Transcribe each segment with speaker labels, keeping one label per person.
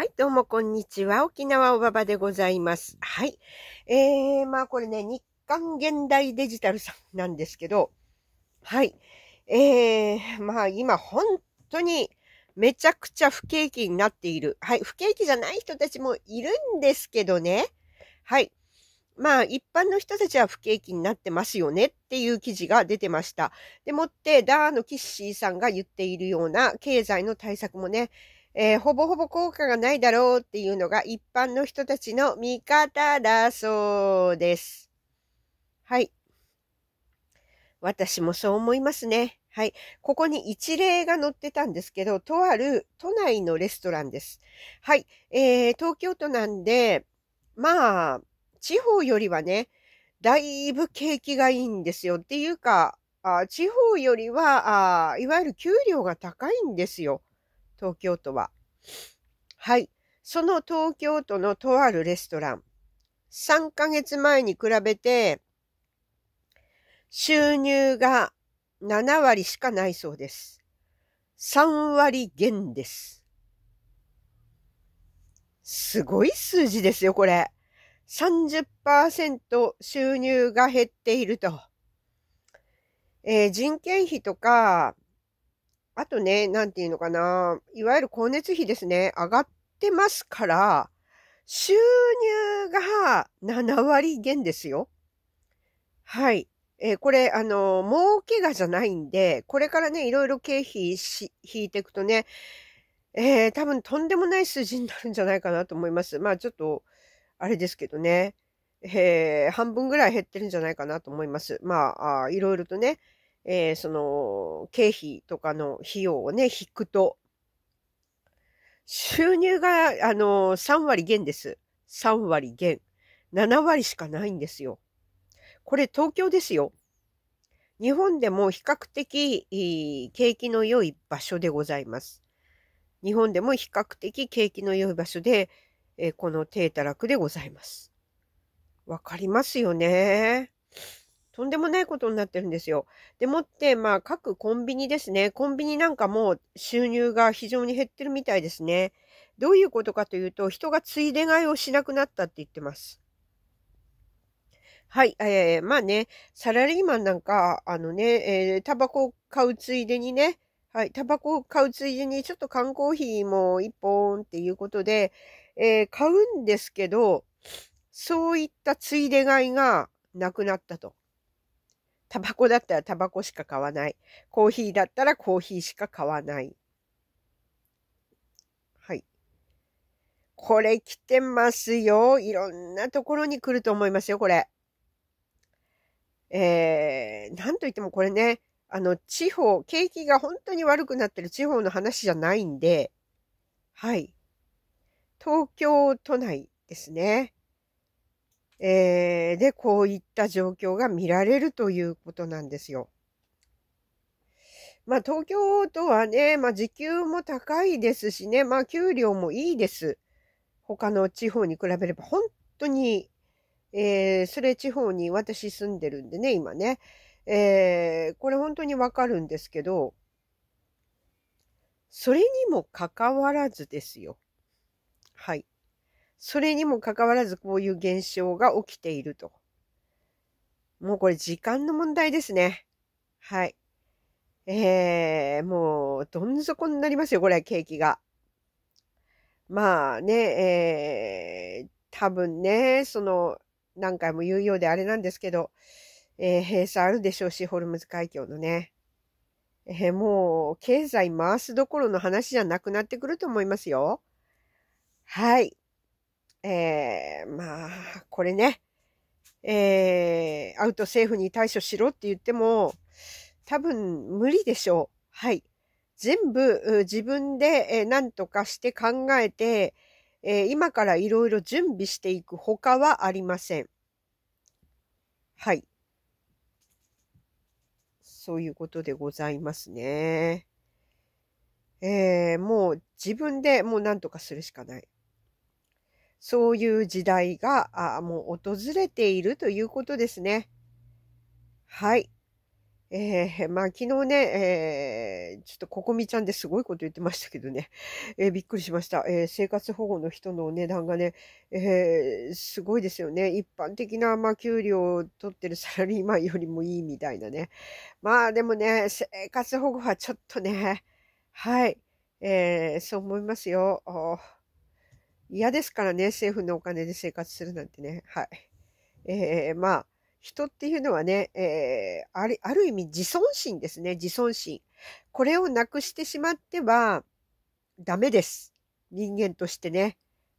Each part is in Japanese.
Speaker 1: はい、どうもこんにちは。沖縄おばばでございます。はい。えー、まあこれね、日刊現代デジタルさんなんですけど、はい。えー、まあ今本当にめちゃくちゃ不景気になっている。はい、不景気じゃない人たちもいるんですけどね。はい。まあ一般の人たちは不景気になってますよねっていう記事が出てました。でもって、ダーのキッシーさんが言っているような経済の対策もね、えー、ほぼほぼ効果がないだろうっていうのが一般の人たちの見方だそうです。はい。私もそう思いますね。はい。ここに一例が載ってたんですけど、とある都内のレストランです。はい。えー、東京都なんで、まあ、地方よりはね、だいぶ景気がいいんですよ。っていうか、あ地方よりはあ、いわゆる給料が高いんですよ。東京都は。はい。その東京都のとあるレストラン。3ヶ月前に比べて、収入が7割しかないそうです。3割減です。すごい数字ですよ、これ。30%収入が減っていると。えー、人件費とか、あとね、なんていうのかな、いわゆる光熱費ですね、上がってますから、収入が7割減ですよ。はい。えー、これ、あの、儲けがじゃないんで、これからね、いろいろ経費し、引いていくとね、えー、多分とんでもない数字になるんじゃないかなと思います。まあちょっと、あれですけどね、えー、半分ぐらい減ってるんじゃないかなと思います。まあ、あいろいろとね、えー、その、経費とかの費用をね、引くと、収入が、あの、3割減です。3割減。7割しかないんですよ。これ東京ですよ。日本でも比較的景気の良い場所でございます。日本でも比較的景気の良い場所で、えこの低たらくでございます。わかりますよね。とんでもないことになってるんですよ。でもって、まあ、各コンビニですね。コンビニなんかも収入が非常に減ってるみたいですね。どういうことかというと、人がついで買いをしなくなったって言ってます。はい、えー、まあね、サラリーマンなんか、あのね、えー、タバコを買うついでにね、はい、タバコを買うついでに、ちょっと缶コーヒーも一本っていうことで、えー、買うんですけど、そういったついで買いがなくなったと。タバコだったらタバコしか買わない。コーヒーだったらコーヒーしか買わない。はい。これ来てますよ。いろんなところに来ると思いますよ、これ。えー、なんといってもこれね、あの、地方、景気が本当に悪くなってる地方の話じゃないんで、はい。東京都内ですね。えー、で、こういった状況が見られるということなんですよ。まあ、東京都はね、まあ、時給も高いですしね、まあ、給料もいいです。他の地方に比べれば、本当に、えー、それ地方に私住んでるんでね、今ね。えー、これ本当にわかるんですけど、それにもかかわらずですよ。それにもかかわらずこういう現象が起きていると。もうこれ時間の問題ですね。はい。えー、もう、どん底になりますよ、これ、景気が。まあね、えー、多分ね、その、何回も言うようであれなんですけど、えー、閉鎖あるでしょうし、ホルムズ海峡のね。えー、もう、経済回すどころの話じゃなくなってくると思いますよ。はい。えー、まあ、これね、えー、アウト政府に対処しろって言っても、多分無理でしょう。はい。全部自分で、え何とかして考えて、えー、今からいろいろ準備していく他はありません。はい。そういうことでございますね。えー、もう自分でもう何とかするしかない。そういう時代があもう訪れているということですね。はい。えー、まあ昨日ね、えー、ちょっとここみちゃんですごいこと言ってましたけどね、えー、びっくりしました、えー、生活保護の人のお値段がね、えー、すごいですよね。一般的な、まあ、給料を取ってるサラリーマンよりもいいみたいなね。まあでもね、生活保護はちょっとね、はい、えー、そう思いますよ。嫌ですからね、政府のお金で生活するなんてね。はい。えー、まあ、人っていうのはね、えー、ある、ある意味自尊心ですね、自尊心。これをなくしてしまっては、ダメです。人間としてね、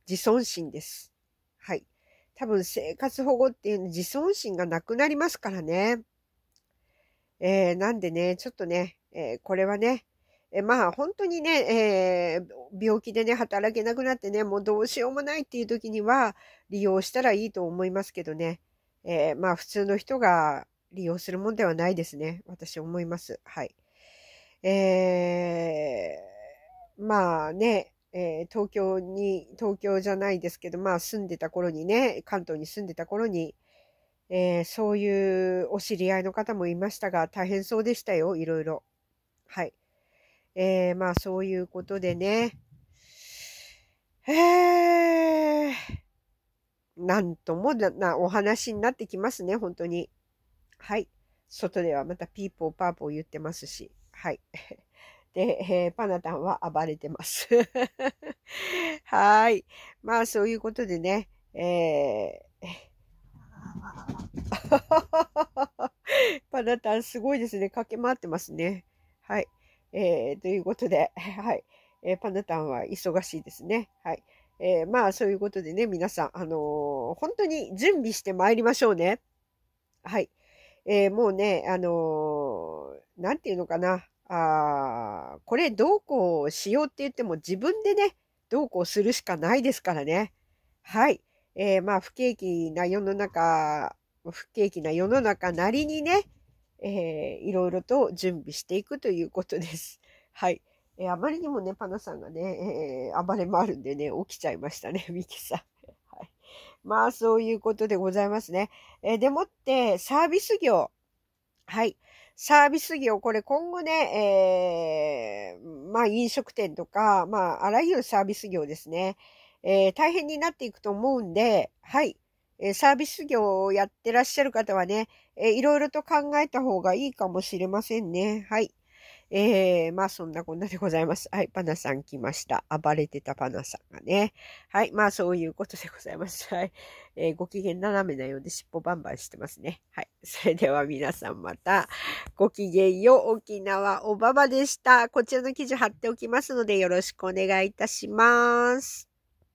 Speaker 1: 自尊心です。はい。多分生活保護っていうの自尊心がなくなりますからね。えー、なんでね、ちょっとね、えー、これはね、えまあ本当にね、えー、病気でね、働けなくなってね、もうどうしようもないっていう時には利用したらいいと思いますけどね。えー、まあ普通の人が利用するもんではないですね。私思います。はい。えー、まあね、えー、東京に、東京じゃないですけど、まあ住んでた頃にね、関東に住んでた頃に、えー、そういうお知り合いの方もいましたが、大変そうでしたよ、いろいろ。はい。えー、まあそういうことでね、えー、なんともなお話になってきますね、本当に。はい。外ではまたピーポーパーポー言ってますし。はい。で、えー、パナタンは暴れてます。はい。まあ、そういうことでね、えー、パナタンすごいですね。駆け回ってますね。はい。えー、ということで、はい。えー、パナタンは忙しいですね。はい。えー、まあ、そういうことでね、皆さん、あの本当に準備してまいりましょうね。はい。えもうね、あのー、なんていうのかな。あこれ、どうこうしようって言っても、自分でね、どうこうするしかないですからね。はい。えまあ、不景気な世の中、不景気な世の中なりにね、えー、いろいろと準備していくということです。はい。えー、あまりにもね、パナさんがね、えー、暴れ回るんでね、起きちゃいましたね、ミキさん。はい。まあ、そういうことでございますね。えー、でもって、サービス業。はい。サービス業、これ今後ね、えー、まあ飲食店とか、まああらゆるサービス業ですね、えー、大変になっていくと思うんで、はい。えサービス業をやってらっしゃる方はね、えいろいろと考えた方がいいかもしれませんね。はい。えー、まあそんなこんなでございます。はい、パナさん来ました。暴れてたパナさんがね。はい、まあそういうことでございます。はい。えー、ご機嫌斜めなようで尻尾バンバンしてますね。はい。それでは皆さんまた、ごきげんよう沖縄おばばでした。こちらの記事貼っておきますのでよろしくお願いいたします。